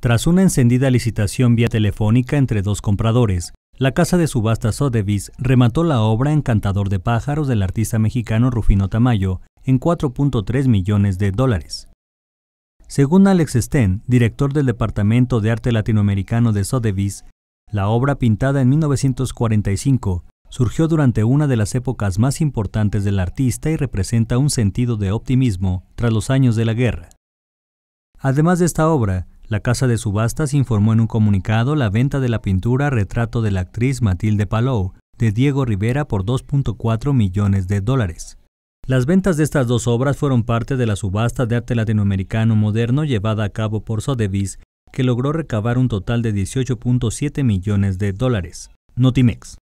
Tras una encendida licitación vía telefónica entre dos compradores, la casa de subasta Sotheby's remató la obra Encantador de pájaros del artista mexicano Rufino Tamayo en 4.3 millones de dólares. Según Alex Sten, director del Departamento de Arte Latinoamericano de Sotheby's, la obra pintada en 1945 surgió durante una de las épocas más importantes del artista y representa un sentido de optimismo tras los años de la guerra. Además de esta obra, la casa de subastas informó en un comunicado la venta de la pintura Retrato de la actriz Matilde Palou de Diego Rivera por 2.4 millones de dólares. Las ventas de estas dos obras fueron parte de la subasta de arte latinoamericano moderno llevada a cabo por Sotheby's, que logró recabar un total de 18.7 millones de dólares. Notimex.